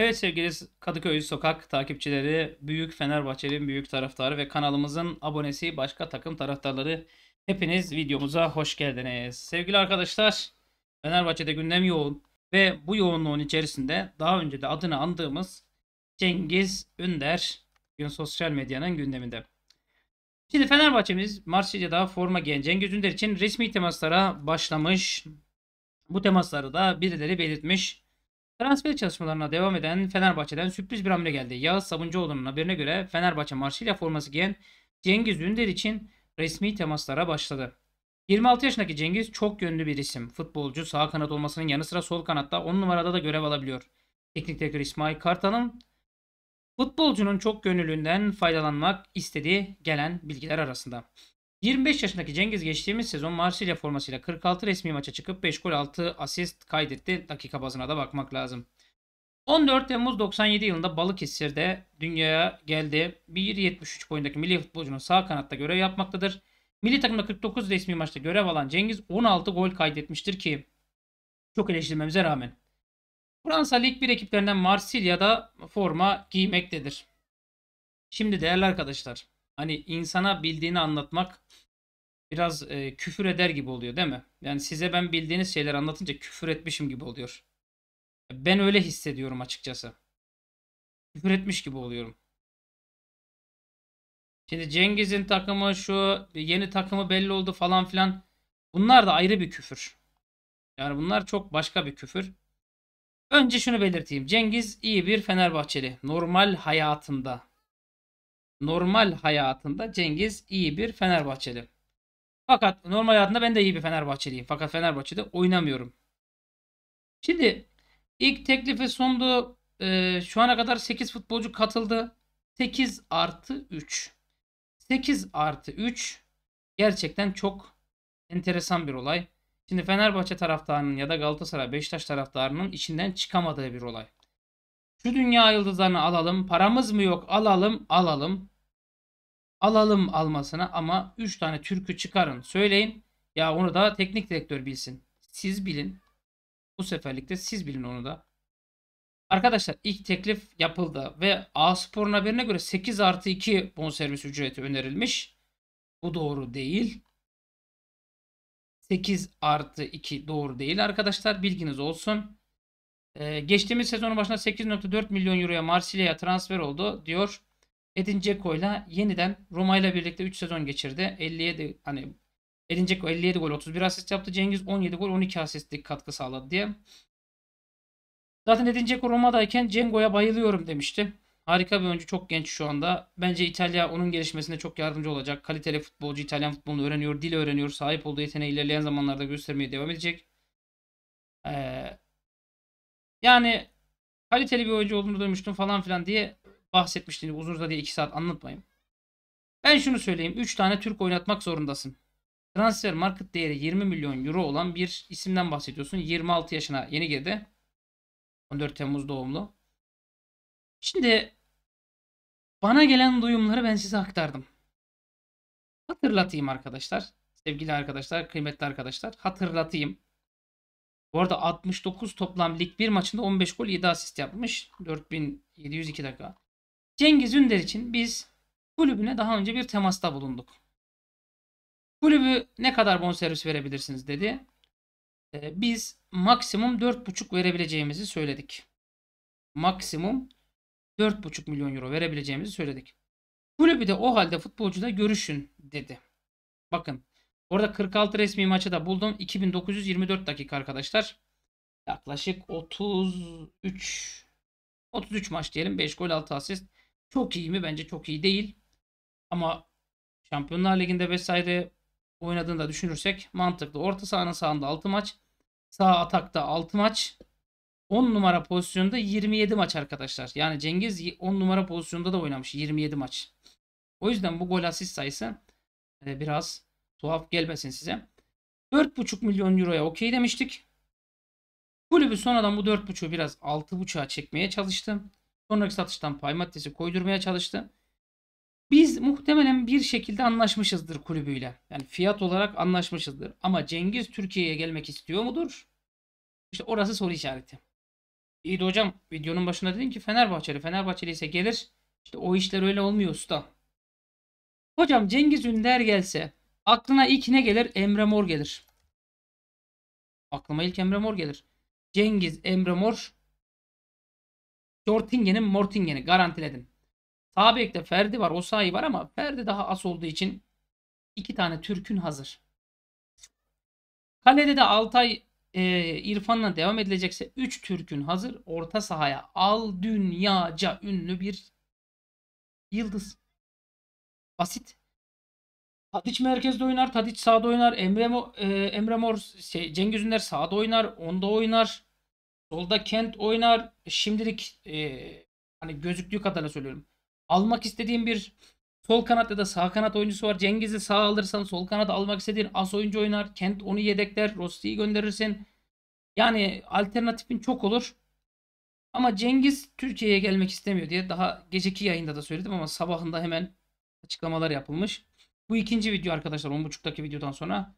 Evet sevgili Kadıköy Sokak takipçileri, büyük Fenerbahçe'nin büyük taraftarı ve kanalımızın abonesi başka takım taraftarları hepiniz videomuza hoş geldiniz. Sevgili arkadaşlar, Fenerbahçe'de gündem yoğun ve bu yoğunluğun içerisinde daha önce de adını andığımız Cengiz Ünder bugün sosyal medyanın gündeminde. Şimdi Fenerbahçe'miz Marsilya'da forma giyen Cengiz Ünder için resmi temaslara başlamış. Bu temasları da birileri belirtmiş. Transfer çalışmalarına devam eden Fenerbahçe'den sürpriz bir hamle geldi. Yağız Sabuncuoğlu'nun haberine göre Fenerbahçe marşıyla forması giyen Cengiz Ünder için resmi temaslara başladı. 26 yaşındaki Cengiz çok yönlü bir isim. Futbolcu sağ kanat olmasının yanı sıra sol kanatta 10 numarada da görev alabiliyor. Teknik direktör İsmail Kartal'ın futbolcunun çok gönüllüğünden faydalanmak istediği gelen bilgiler arasında. 25 yaşındaki Cengiz geçtiğimiz sezon Marsilya formasıyla 46 resmi maça çıkıp 5 gol 6 asist kaydetti. Dakika bazına da bakmak lazım. 14 Temmuz 97 yılında Balıkesir'de dünyaya geldi. 1.73 boyundaki milli futbolcunun sağ kanatta görev yapmaktadır. Milli takımda 49 resmi maçta görev alan Cengiz 16 gol kaydetmiştir ki çok eleştirmemize rağmen. Fransa Lig 1 ekiplerinden Marsilya'da forma giymektedir. Şimdi değerli arkadaşlar hani insana bildiğini anlatmak biraz e, küfür eder gibi oluyor değil mi? Yani size ben bildiğiniz şeyler anlatınca küfür etmişim gibi oluyor. Ben öyle hissediyorum açıkçası. Küfür etmiş gibi oluyorum. Şimdi Cengiz'in takımı şu yeni takımı belli oldu falan filan. Bunlar da ayrı bir küfür. Yani bunlar çok başka bir küfür. Önce şunu belirteyim. Cengiz iyi bir Fenerbahçeli. Normal hayatında normal hayatında Cengiz iyi bir Fenerbahçeli. Fakat normal hayatında ben de iyi bir Fenerbahçeliyim. Fakat Fenerbahçe'de oynamıyorum. Şimdi ilk teklifi sundu. Ee, şu ana kadar 8 futbolcu katıldı. 8 artı 3. 8 artı 3 gerçekten çok enteresan bir olay. Şimdi Fenerbahçe taraftarının ya da Galatasaray Beşiktaş taraftarının içinden çıkamadığı bir olay. Şu dünya yıldızlarını alalım, paramız mı yok alalım, alalım alalım almasına ama 3 tane türkü çıkarın söyleyin. Ya onu da teknik direktör bilsin. Siz bilin. Bu seferlikte siz bilin onu da. Arkadaşlar ilk teklif yapıldı ve A Spor'un haberine göre 8 artı 2 bonservis ücreti önerilmiş. Bu doğru değil. 8 artı 2 doğru değil arkadaşlar bilginiz olsun. Ee, geçtiğimiz sezonun başında 8.4 milyon euroya Marsilya'ya transfer oldu diyor. Edin ile yeniden Roma ile birlikte 3 sezon geçirdi. 57 hani Edin Dzeko 57 gol 31 asist yaptı. Cengiz 17 gol 12 asistlik katkı sağladı diye. Zaten Edin Dzeko Roma'dayken Cengo'ya bayılıyorum demişti. Harika bir oyuncu çok genç şu anda. Bence İtalya onun gelişmesine çok yardımcı olacak. Kaliteli futbolcu İtalyan futbolunu öğreniyor, dil öğreniyor. Sahip olduğu yeteneği ilerleyen zamanlarda göstermeye devam edecek. Ee, yani kaliteli bir oyuncu olduğunu duymuştum falan filan diye bahsetmiştim. Uzun diye 2 saat anlatmayayım. Ben şunu söyleyeyim. 3 tane Türk oynatmak zorundasın. Transfer market değeri 20 milyon euro olan bir isimden bahsediyorsun. 26 yaşına yeni girdi. 14 Temmuz doğumlu. Şimdi bana gelen duyumları ben size aktardım. Hatırlatayım arkadaşlar. Sevgili arkadaşlar, kıymetli arkadaşlar. Hatırlatayım. Bu arada 69 toplam lig 1 maçında 15 gol 7 asist yapmış. 4702 dakika. Cengiz Ünder için biz kulübüne daha önce bir temasta bulunduk. Kulübü ne kadar bonservis verebilirsiniz dedi. Ee, biz maksimum 4,5 verebileceğimizi söyledik. Maksimum 4,5 milyon euro verebileceğimizi söyledik. Kulübü de o halde futbolcuda görüşün dedi. Bakın orada 46 resmi maçı da buldum. 2924 dakika arkadaşlar. Yaklaşık 33 33 maç diyelim. 5 gol 6 asist. Çok iyi mi? Bence çok iyi değil. Ama Şampiyonlar Ligi'nde vesaire oynadığını da düşünürsek mantıklı. Orta sahanın sağında 6 maç. Sağ atakta 6 maç. 10 numara pozisyonda 27 maç arkadaşlar. Yani Cengiz 10 numara pozisyonda da oynamış 27 maç. O yüzden bu gol asist sayısı e, biraz tuhaf gelmesin size. 4,5 milyon euroya okey demiştik. Kulübü sonradan bu 4,5'u biraz 6,5'a çekmeye çalıştım. Sonraki satıştan pay maddesi koydurmaya çalıştı. Biz muhtemelen bir şekilde anlaşmışızdır kulübüyle. Yani fiyat olarak anlaşmışızdır. Ama Cengiz Türkiye'ye gelmek istiyor mudur? İşte orası soru işareti. İyi de hocam videonun başında dedin ki Fenerbahçeli. Fenerbahçeli ise gelir. İşte o işler öyle olmuyor usta. Hocam Cengiz Ünder gelse aklına ilk ne gelir? Emre Mor gelir. Aklıma ilk Emre Mor gelir. Cengiz, Emre Mor Jortingen'in Mortingen'i garantiledim. Sağ bekte Ferdi var. Osayi var ama Ferdi daha az olduğu için iki tane Türk'ün hazır. Kalede de Altay e, İrfan'la devam edilecekse 3 Türk'ün hazır. Orta sahaya al dünyaca ünlü bir yıldız. Basit. Tadiç merkezde oynar. Tadiç sağda oynar. Emre, e, Emre Mor, şey, Cengiz Ünder sağda oynar. Onda oynar. Solda Kent oynar. Şimdilik e, hani gözüktüğü kadarıyla söylüyorum. Almak istediğim bir sol kanat ya da sağ kanat oyuncusu var. Cengiz'i sağ alırsan sol kanat almak istediğin as oyuncu oynar. Kent onu yedekler. Rossi'yi gönderirsin. Yani alternatifin çok olur. Ama Cengiz Türkiye'ye gelmek istemiyor diye daha geceki yayında da söyledim ama sabahında hemen açıklamalar yapılmış. Bu ikinci video arkadaşlar 10.30'daki videodan sonra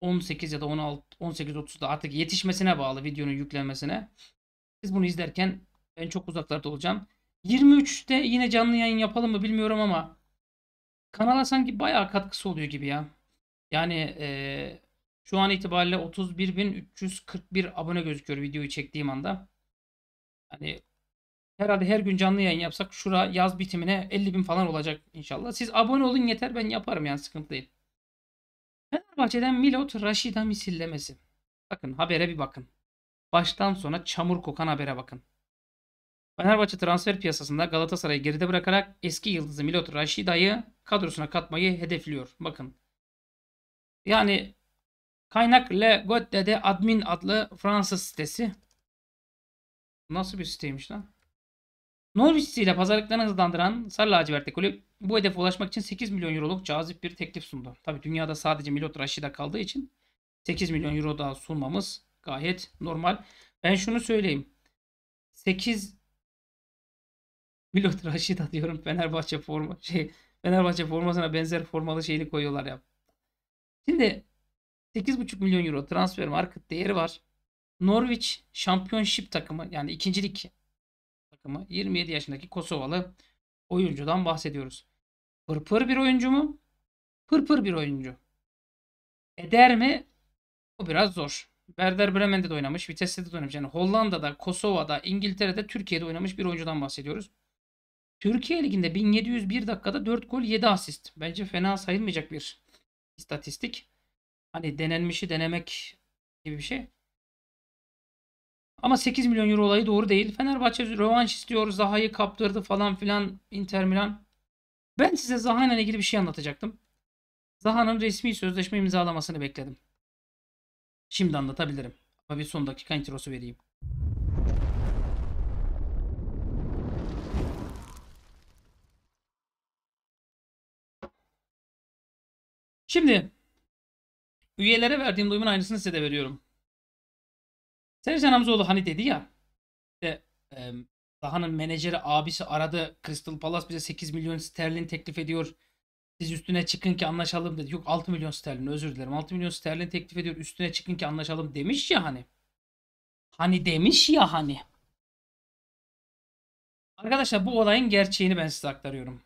18 ya da 16 18.30'da artık yetişmesine bağlı videonun yüklenmesine. Siz bunu izlerken ben çok uzaklarda olacağım. 23'te yine canlı yayın yapalım mı bilmiyorum ama kanala sanki bayağı katkısı oluyor gibi ya. Yani e, şu an itibariyle 31.341 abone gözüküyor videoyu çektiğim anda. Hani herhalde her gün canlı yayın yapsak şura yaz bitimine 50.000 falan olacak inşallah. Siz abone olun yeter ben yaparım yani sıkıntı değil. Fenerbahçe'den Milot Raşid'a misillemesi. Bakın habere bir bakın. Baştan sona çamur kokan habere bakın. Fenerbahçe transfer piyasasında Galatasaray'ı geride bırakarak eski yıldızı Milot Raşida'yı kadrosuna katmayı hedefliyor. Bakın. Yani kaynak Le de admin adlı Fransız sitesi. Nasıl bir siteymiş lan? Norwich ile pazarlıklarını hızlandıran Sarı Lacivertli Kulüp bu hedefe ulaşmak için 8 milyon euroluk cazip bir teklif sundu. Tabi dünyada sadece Milot Raşid'e kaldığı için 8 milyon euro daha sunmamız gayet normal. Ben şunu söyleyeyim. 8 Milot Rashida diyorum Fenerbahçe forma şey Fenerbahçe formasına benzer formalı şeyini koyuyorlar ya. Şimdi 8,5 milyon euro transfer market değeri var. Norwich Championship takımı yani ikincilik takımı 27 yaşındaki Kosovalı oyuncudan bahsediyoruz. Pırpır bir oyuncu mu? Pırpır bir oyuncu. Eder mi? O biraz zor. Werder Bremen'de de oynamış, Vitesse'de de oynamış. Yani Hollanda'da, Kosova'da, İngiltere'de, Türkiye'de oynamış bir oyuncudan bahsediyoruz. Türkiye Ligi'nde 1701 dakikada 4 gol 7 asist. Bence fena sayılmayacak bir istatistik. Hani denenmişi denemek gibi bir şey. Ama 8 milyon euro olayı doğru değil. Fenerbahçe rövanş istiyor. Zaha'yı kaptırdı falan filan Inter Milan. Ben size Zaha ile ilgili bir şey anlatacaktım. Zaha'nın resmi sözleşme imzalamasını bekledim. Şimdi anlatabilirim. Ama bir son dakika introsu vereyim. Şimdi üyelere verdiğim duyumun aynısını size de veriyorum. Sercan Hamzoğlu hani dedi ya işte e, Zaha'nın menajeri abisi aradı. Crystal Palace bize 8 milyon sterlin teklif ediyor. Siz üstüne çıkın ki anlaşalım dedi. Yok 6 milyon sterlin özür dilerim. 6 milyon sterlin teklif ediyor. Üstüne çıkın ki anlaşalım demiş ya hani. Hani demiş ya hani. Arkadaşlar bu olayın gerçeğini ben size aktarıyorum.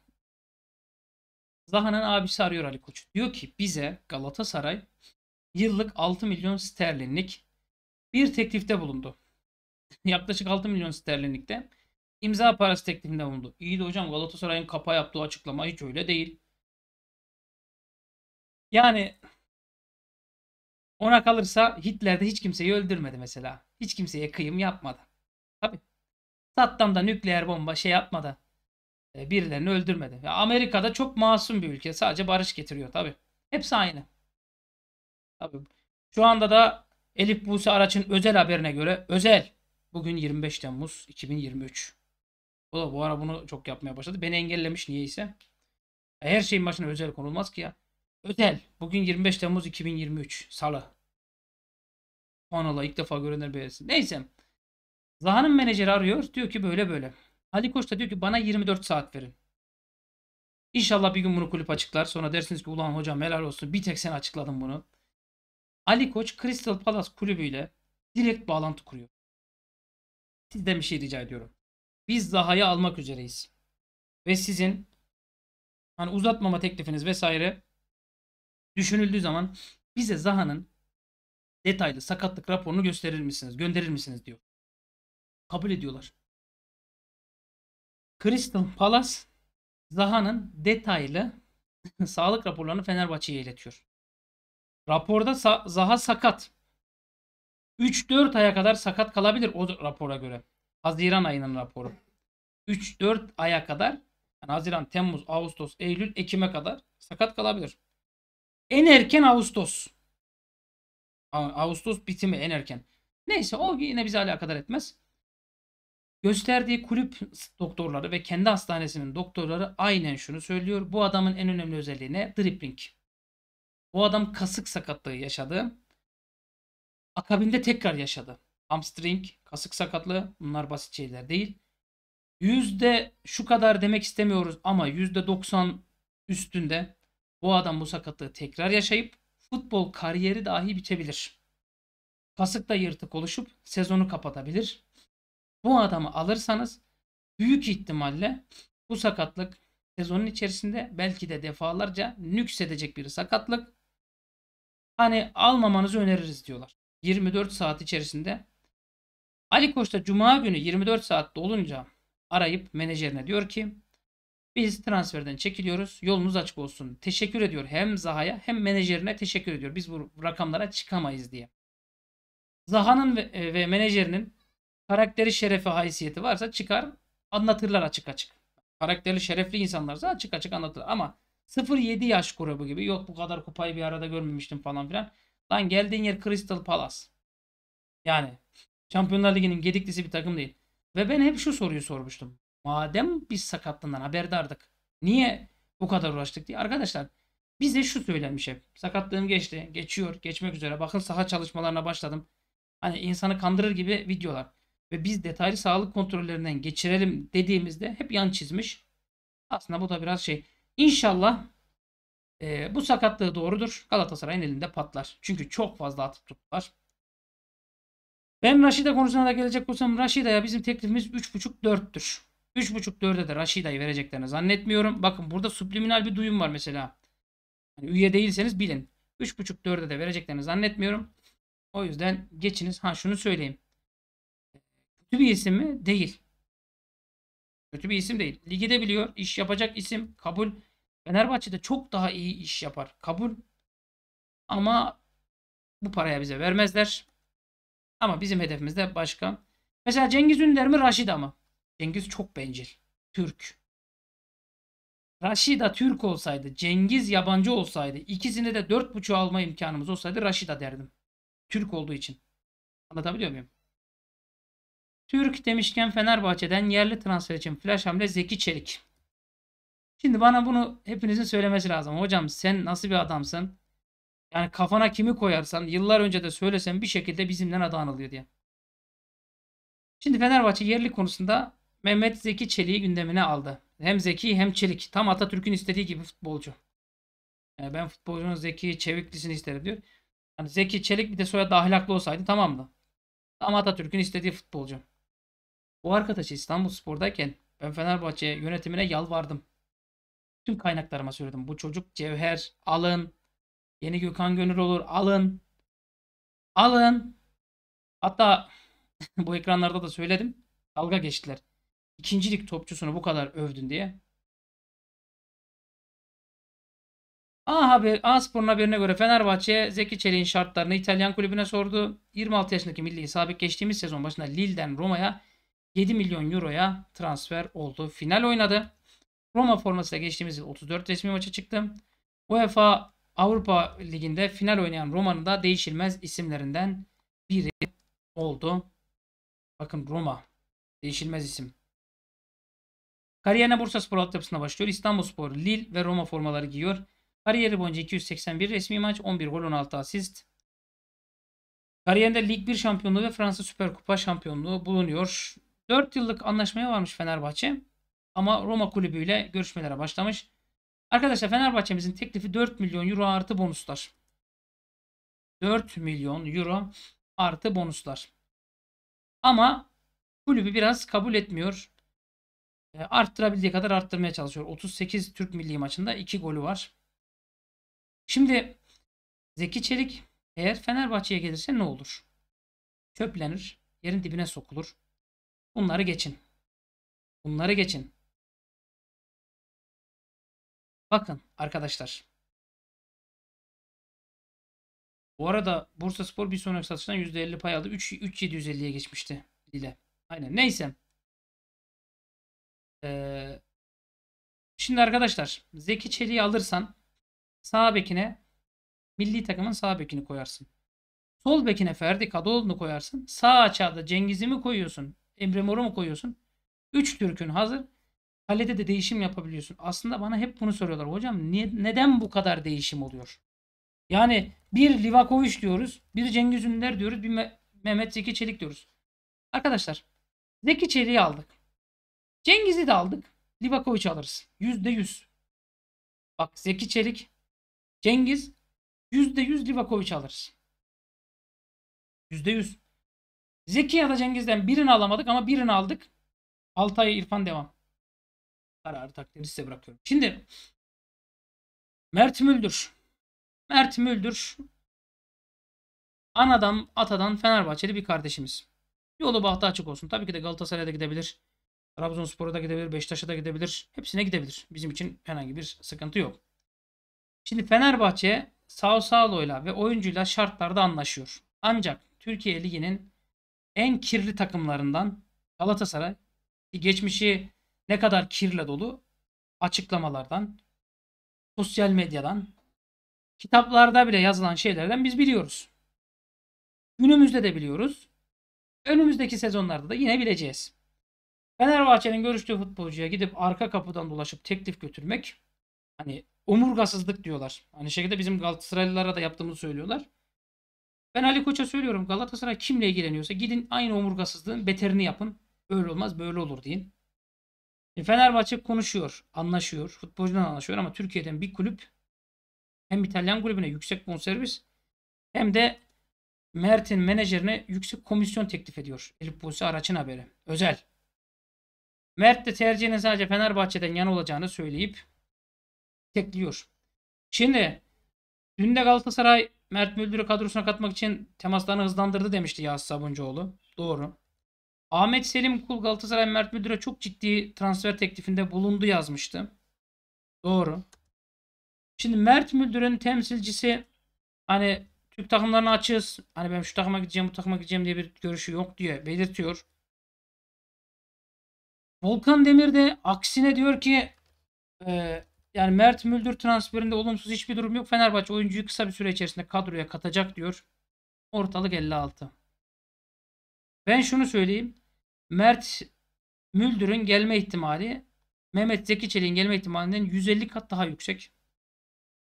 Zaha'nın abisi arıyor Ali Koç. Diyor ki bize Galatasaray yıllık 6 milyon sterlinlik bir teklifte bulundu. Yaklaşık 6 milyon sterlinlikte imza parası teklifinde bulundu. İyi de hocam Galatasaray'ın kapa yaptığı açıklama hiç öyle değil. Yani ona kalırsa Hitler de hiç kimseyi öldürmedi mesela. Hiç kimseye kıyım yapmadı. Tabi. Saddam da nükleer bomba şey yapmadı. E, birilerini öldürmedi. Ya Amerika'da çok masum bir ülke. Sadece barış getiriyor tabi. Hepsi aynı. Tabi. Şu anda da Elif Buse Araç'ın özel haberine göre özel. Bugün 25 Temmuz 2023. O da bu ara bunu çok yapmaya başladı. Beni engellemiş niyeyse. E, her şeyin başına özel konulmaz ki ya. Özel. Bugün 25 Temmuz 2023. Salı. Aman Allah ilk defa görenler beğensin. Neyse. Zaha'nın menajeri arıyor. Diyor ki böyle böyle. Ali Koç da diyor ki bana 24 saat verin. İnşallah bir gün bunu kulüp açıklar. Sonra dersiniz ki ulan hocam helal olsun. Bir tek sen açıkladın bunu. Ali Koç Crystal Palace kulübüyle direkt bağlantı kuruyor. Sizden bir şey rica ediyorum. Biz Zaha'yı almak üzereyiz. Ve sizin hani uzatmama teklifiniz vesaire düşünüldüğü zaman bize Zaha'nın detaylı sakatlık raporunu gösterir misiniz, gönderir misiniz diyor. Kabul ediyorlar. Crystal Palace Zaha'nın detaylı sağlık raporlarını Fenerbahçe'ye iletiyor. Raporda Zaha sakat. 3-4 aya kadar sakat kalabilir o rapora göre. Haziran ayının raporu. 3-4 aya kadar yani Haziran, Temmuz, Ağustos, Eylül, Ekim'e kadar sakat kalabilir. En erken Ağustos. Ağustos bitimi en erken. Neyse o yine bize alakadar etmez. Gösterdiği kulüp doktorları ve kendi hastanesinin doktorları aynen şunu söylüyor. Bu adamın en önemli özelliği ne? Dribbling. Bu adam kasık sakatlığı yaşadı. Akabinde tekrar yaşadı. Hamstring, kasık sakatlığı bunlar basit şeyler değil. Yüzde şu kadar demek istemiyoruz ama yüzde 90 üstünde bu adam bu sakatlığı tekrar yaşayıp futbol kariyeri dahi bitebilir. Kasık da yırtık oluşup sezonu kapatabilir. Bu adamı alırsanız büyük ihtimalle bu sakatlık sezonun içerisinde belki de defalarca nüksedecek bir sakatlık hani almamanızı öneririz diyorlar. 24 saat içerisinde. Ali Koç da cuma günü 24 saatte olunca arayıp menajerine diyor ki biz transferden çekiliyoruz. Yolunuz açık olsun. Teşekkür ediyor hem Zaha'ya hem menajerine teşekkür ediyor. Biz bu rakamlara çıkamayız diye. Zaha'nın ve, e, ve menajerinin karakteri şerefi haysiyeti varsa çıkar anlatırlar açık açık. Karakterli şerefli insanlarsa açık açık anlatırlar ama 0-7 yaş grubu gibi. Yok bu kadar kupayı bir arada görmemiştim falan filan. Lan geldiğin yer Crystal Palace. Yani Şampiyonlar Ligi'nin gediklisi bir takım değil. Ve ben hep şu soruyu sormuştum. Madem biz sakatlığından haberdardık. Niye bu kadar uğraştık diye. Arkadaşlar bize şu söylenmiş hep. Sakatlığım geçti. Geçiyor. Geçmek üzere. Bakın saha çalışmalarına başladım. Hani insanı kandırır gibi videolar. Ve biz detaylı sağlık kontrollerinden geçirelim dediğimizde hep yan çizmiş. Aslında bu da biraz şey İnşallah e, bu sakatlığı doğrudur. Galatasaray'ın elinde patlar. Çünkü çok fazla atıp tuttular. Ben Raşida konusuna da gelecek olsam Raşida'ya bizim teklifimiz 3.5-4'tür. 3.5-4'e de Raşida'yı vereceklerini zannetmiyorum. Bakın burada subliminal bir duyum var mesela. Yani üye değilseniz bilin. 3.5-4'e de vereceklerini zannetmiyorum. O yüzden geçiniz. Ha şunu söyleyeyim. Kötü bir isim mi? Değil. Kötü bir isim değil. Ligi de biliyor. İş yapacak isim. Kabul. Fenerbahçe'de çok daha iyi iş yapar. Kabul. Ama bu paraya bize vermezler. Ama bizim hedefimiz de başkan. Mesela Cengiz Ünder mi Raşid ama. Cengiz çok bencil. Türk. Raşida Türk olsaydı, Cengiz yabancı olsaydı, ikisini de 4.5 alma imkanımız olsaydı Raşida derdim. Türk olduğu için. Anlatabiliyor muyum? Türk demişken Fenerbahçe'den yerli transfer için flash hamle Zeki Çelik. Şimdi bana bunu hepinizin söylemesi lazım. Hocam sen nasıl bir adamsın? Yani kafana kimi koyarsan yıllar önce de söylesen bir şekilde bizimden adı anılıyor diye. Şimdi Fenerbahçe yerli konusunda Mehmet Zeki Çelik'i gündemine aldı. Hem Zeki hem Çelik. Tam Atatürk'ün istediği gibi futbolcu. Yani ben futbolcunun Zeki Çeviklisini isterim diyor. Yani Zeki Çelik bir de soyadı ahlaklı olsaydı tamam da. Tam Atatürk'ün istediği futbolcu. Bu arkadaşı İstanbul Spor'dayken ben Fenerbahçe yönetimine yalvardım. Tüm kaynaklarıma söyledim. Bu çocuk cevher alın. Yeni Gökhan Gönül olur alın. Alın. Hatta bu ekranlarda da söyledim. Dalga geçtiler. İkincilik topçusunu bu kadar övdün diye. A haber, A Spor'un haberine göre Fenerbahçe Zeki Çelik'in şartlarını İtalyan kulübüne sordu. 26 yaşındaki milliyi sabit geçtiğimiz sezon başında Lille'den Roma'ya 7 milyon euroya transfer oldu. Final oynadı. Roma formasıyla geçtiğimiz yıl 34 resmi maça çıktı. UEFA Avrupa Ligi'nde final oynayan Roma'nın da değişilmez isimlerinden biri oldu. Bakın Roma değişilmez isim. Kariyerine Bursa Spor altyapısına başlıyor. İstanbul Spor, Lille ve Roma formaları giyiyor. Kariyeri boyunca 281 resmi maç, 11 gol, 16 asist. Kariyerinde Lig 1 şampiyonluğu ve Fransa Süper Kupa şampiyonluğu bulunuyor. 4 yıllık anlaşmaya varmış Fenerbahçe. Ama Roma kulübüyle görüşmelere başlamış. Arkadaşlar Fenerbahçe'mizin teklifi 4 milyon euro artı bonuslar. 4 milyon euro artı bonuslar. Ama kulübü biraz kabul etmiyor. E, arttırabildiği kadar arttırmaya çalışıyor. 38 Türk milli maçında 2 golü var. Şimdi Zeki Çelik eğer Fenerbahçe'ye gelirse ne olur? Köplenir, yerin dibine sokulur. Bunları geçin. Bunları geçin. Bakın arkadaşlar. Bu arada Bursa Spor bir sonraki satıştan %50 pay aldı. 3, 3750'ye geçmişti ile. Aynen. Neyse. Ee, şimdi arkadaşlar Zeki Çelik'i alırsan sağ bekine milli takımın sağ bekini koyarsın. Sol bekine Ferdi Kadıoğlu'nu koyarsın. Sağ açığa da Cengiz'i mi koyuyorsun? Emre Mor'u mu koyuyorsun? 3 Türk'ün hazır. Kalede de değişim yapabiliyorsun. Aslında bana hep bunu soruyorlar. Hocam niye, neden bu kadar değişim oluyor? Yani bir Livakoviç diyoruz. Bir Cengiz Ünder diyoruz. Bir Me Mehmet Zeki Çelik diyoruz. Arkadaşlar Zeki Çelik'i aldık. Cengiz'i de aldık. Livakovic'i alırız. %100. Bak Zeki Çelik, Cengiz %100 Livakovic alırız. %100. Zeki ya da Cengiz'den birini alamadık ama birini aldık. Altay İrfan devam. Kararı takdiri size bırakıyorum. Şimdi Mert Müldür. Mert Müldür anadan atadan Fenerbahçeli bir kardeşimiz. Yolu bahtı açık olsun. Tabii ki de Galatasaray'a da gidebilir. Trabzonspor'a da gidebilir. Beşiktaş'a da gidebilir. Hepsine gidebilir. Bizim için herhangi bir sıkıntı yok. Şimdi Fenerbahçe Sao Saulo'yla ve oyuncuyla şartlarda anlaşıyor. Ancak Türkiye Ligi'nin en kirli takımlarından Galatasaray geçmişi ne kadar kirle dolu açıklamalardan, sosyal medyadan, kitaplarda bile yazılan şeylerden biz biliyoruz. Günümüzde de biliyoruz. Önümüzdeki sezonlarda da yine bileceğiz. Fenerbahçe'nin görüştüğü futbolcuya gidip arka kapıdan dolaşıp teklif götürmek hani omurgasızlık diyorlar. Aynı şekilde bizim Galatasaraylılara da yaptığımızı söylüyorlar. Ben Ali Koç'a söylüyorum Galatasaray kimle ilgileniyorsa gidin aynı omurgasızlığın beterini yapın. Böyle olmaz böyle olur deyin. E Fenerbahçe konuşuyor, anlaşıyor. Futbolcudan anlaşıyor ama Türkiye'den bir kulüp hem İtalyan kulübüne yüksek bonservis hem de Mert'in menajerine yüksek komisyon teklif ediyor. Elif Buse Araç'ın haberi. Özel. Mert de tercihinin sadece Fenerbahçe'den yana olacağını söyleyip tekliyor. Şimdi Dün de Galatasaray Mert Müldür'ü kadrosuna katmak için temaslarını hızlandırdı demişti Yağız Sabuncuoğlu. Doğru. Ahmet Selim Kul Galatasaray Mert Müldür'e çok ciddi transfer teklifinde bulundu yazmıştı. Doğru. Şimdi Mert Müldür'ün temsilcisi hani Türk takımlarını açız. Hani ben şu takıma gideceğim bu takıma gideceğim diye bir görüşü yok diye belirtiyor. Volkan Demir de aksine diyor ki e, yani Mert Müldür transferinde olumsuz hiçbir durum yok. Fenerbahçe oyuncuyu kısa bir süre içerisinde kadroya katacak diyor. Ortalık 56. Ben şunu söyleyeyim. Mert Müldür'ün gelme ihtimali Mehmet Zeki Çelik'in gelme ihtimalinden 150 kat daha yüksek.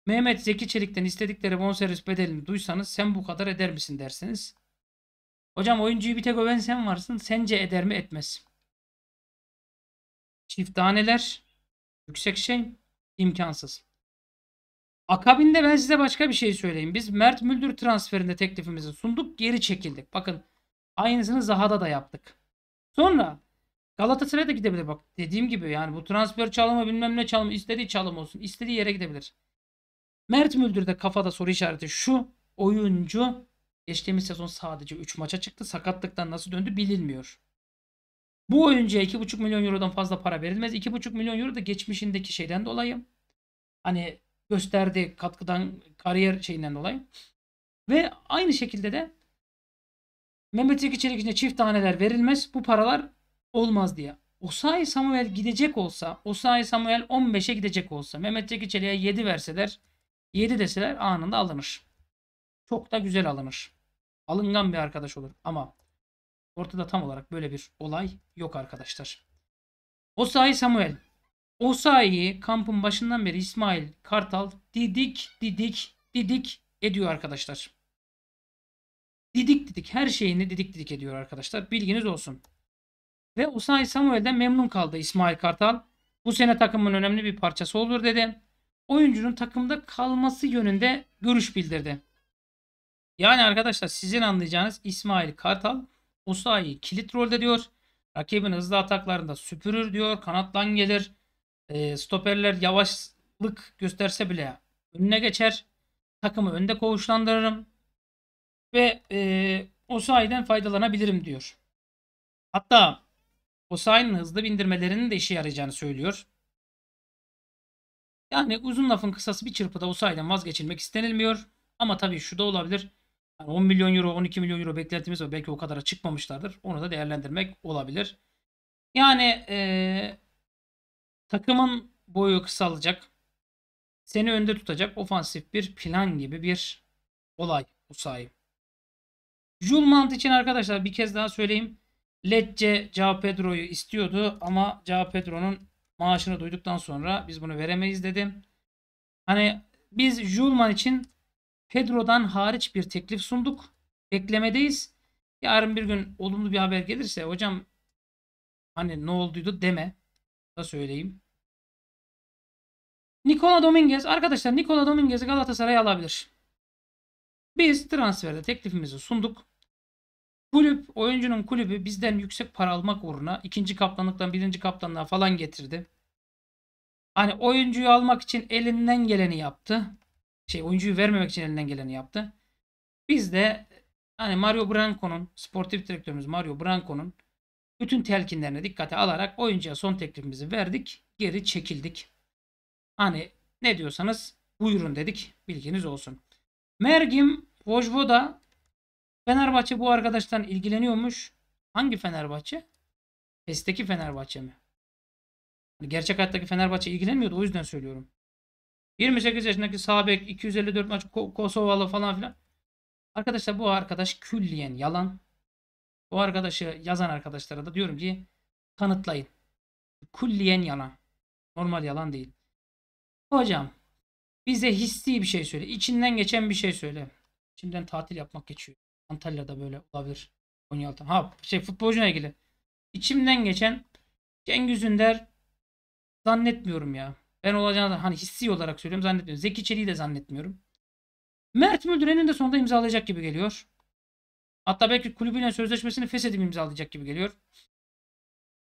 Mehmet Zeki Çelik'ten istedikleri bonservis bedelini duysanız sen bu kadar eder misin dersiniz. Hocam oyuncuyu bir tek öven sen varsın. Sence eder mi etmez. Çift taneler yüksek şey imkansız. Akabinde ben size başka bir şey söyleyeyim. Biz Mert Müldür transferinde teklifimizi sunduk, geri çekildik. Bakın aynısını Zaha'da da yaptık. Sonra Galatasaray'a da gidebilir bak. Dediğim gibi yani bu transfer çalımı bilmem ne çalımı istediği çalım olsun. istediği yere gidebilir. Mert Müldür de kafada soru işareti şu oyuncu geçtiğimiz sezon sadece 3 maça çıktı. Sakatlıktan nasıl döndü bilinmiyor. Bu oyuncuya 2,5 milyon eurodan fazla para verilmez. 2,5 milyon euro da geçmişindeki şeyden dolayı. Hani gösterdiği katkıdan, kariyer şeyinden dolayı. Ve aynı şekilde de Mehmet Zeki Çelik için çift taneler verilmez. Bu paralar olmaz diye. Osayi Samuel gidecek olsa, Osayi Samuel 15'e gidecek olsa, Mehmet Zeki Çelik'e 7 verseler, 7 deseler anında alınır. Çok da güzel alınır. Alıngan bir arkadaş olur. Ama Ortada tam olarak böyle bir olay yok arkadaşlar. Osayi Samuel. Osayi kampın başından beri İsmail Kartal didik didik didik ediyor arkadaşlar. Didik didik her şeyini didik didik ediyor arkadaşlar. Bilginiz olsun. Ve Osayi Samuel'den memnun kaldı İsmail Kartal. Bu sene takımın önemli bir parçası olur dedi. Oyuncunun takımda kalması yönünde görüş bildirdi. Yani arkadaşlar sizin anlayacağınız İsmail Kartal Osayi kilit rolde diyor. Rakibin hızlı ataklarında süpürür diyor. Kanattan gelir. E, stoperler yavaşlık gösterse bile önüne geçer. Takımı önde koğuşlandırırım. Ve e, Osayi'den faydalanabilirim diyor. Hatta Osayi'nin hızlı bindirmelerinin de işe yarayacağını söylüyor. Yani uzun lafın kısası bir çırpıda Osayi'den vazgeçilmek istenilmiyor. Ama tabii şu da olabilir. Yani 10 milyon euro, 12 milyon euro beklentimiz var. Belki o kadara çıkmamışlardır. Onu da değerlendirmek olabilir. Yani ee, takımın boyu kısalacak. Seni önde tutacak ofansif bir plan gibi bir olay bu sahip. Julmant için arkadaşlar bir kez daha söyleyeyim. Lecce Cao Pedro'yu istiyordu ama Cao Pedro'nun maaşını duyduktan sonra biz bunu veremeyiz dedim. Hani biz Julman için Pedro'dan hariç bir teklif sunduk. Beklemedeyiz. Yarın bir gün olumlu bir haber gelirse hocam hani ne olduydu deme. Da söyleyeyim. Nikola Dominguez arkadaşlar Nikola Dominguez'i Galatasaray alabilir. Biz transferde teklifimizi sunduk. Kulüp, oyuncunun kulübü bizden yüksek para almak uğruna ikinci kaptanlıktan birinci kaptanlığa falan getirdi. Hani oyuncuyu almak için elinden geleni yaptı şey oyuncuyu vermemek için elinden geleni yaptı. Biz de hani Mario Branco'nun sportif direktörümüz Mario Branco'nun bütün telkinlerine dikkate alarak oyuncuya son teklifimizi verdik. Geri çekildik. Hani ne diyorsanız buyurun dedik. Bilginiz olsun. Mergim Vojvoda Fenerbahçe bu arkadaştan ilgileniyormuş. Hangi Fenerbahçe? PES'teki Fenerbahçe mi? Hani gerçek hayattaki Fenerbahçe ilgilenmiyordu o yüzden söylüyorum. 28 yaşındaki Sabek 254 maç Kosovalı falan filan. Arkadaşlar bu arkadaş külliyen yalan. Bu arkadaşı yazan arkadaşlara da diyorum ki kanıtlayın. Külliyen yalan. Normal yalan değil. Hocam bize hissi bir şey söyle. İçinden geçen bir şey söyle. Şimdiden tatil yapmak geçiyor. Antalya'da böyle olabilir. Konyaaltı. Ha şey futbolcuna ilgili. İçimden geçen Cengiz Ünder zannetmiyorum ya. Ben olacağını hani hissi olarak söylüyorum zannetmiyorum. Zeki Çelik'i de zannetmiyorum. Mert Müldüren'in de sonunda imzalayacak gibi geliyor. Hatta belki kulübüyle sözleşmesini feshedip imzalayacak gibi geliyor.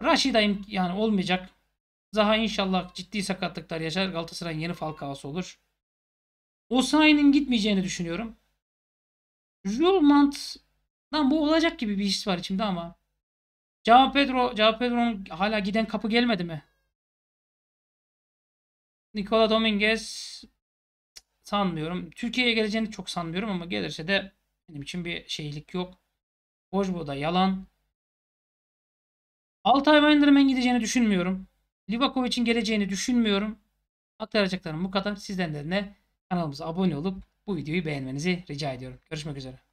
Raşida yani olmayacak. Zaha inşallah ciddi sakatlıklar yaşar. Galatasaray'ın yeni Falcao'su olur. Osayi'nin gitmeyeceğini düşünüyorum. Julmant'dan bu olacak gibi bir his var içimde ama. Cao Pedro, Cao Pedro'nun hala giden kapı gelmedi mi? Nikola Dominguez sanmıyorum. Türkiye'ye geleceğini çok sanmıyorum ama gelirse de benim için bir şeylik yok. Bojbo'da yalan. Altay Winderman gideceğini düşünmüyorum. Livakovic'in geleceğini düşünmüyorum. Aktaracaklarım bu kadar. Sizden de kanalımıza abone olup bu videoyu beğenmenizi rica ediyorum. Görüşmek üzere.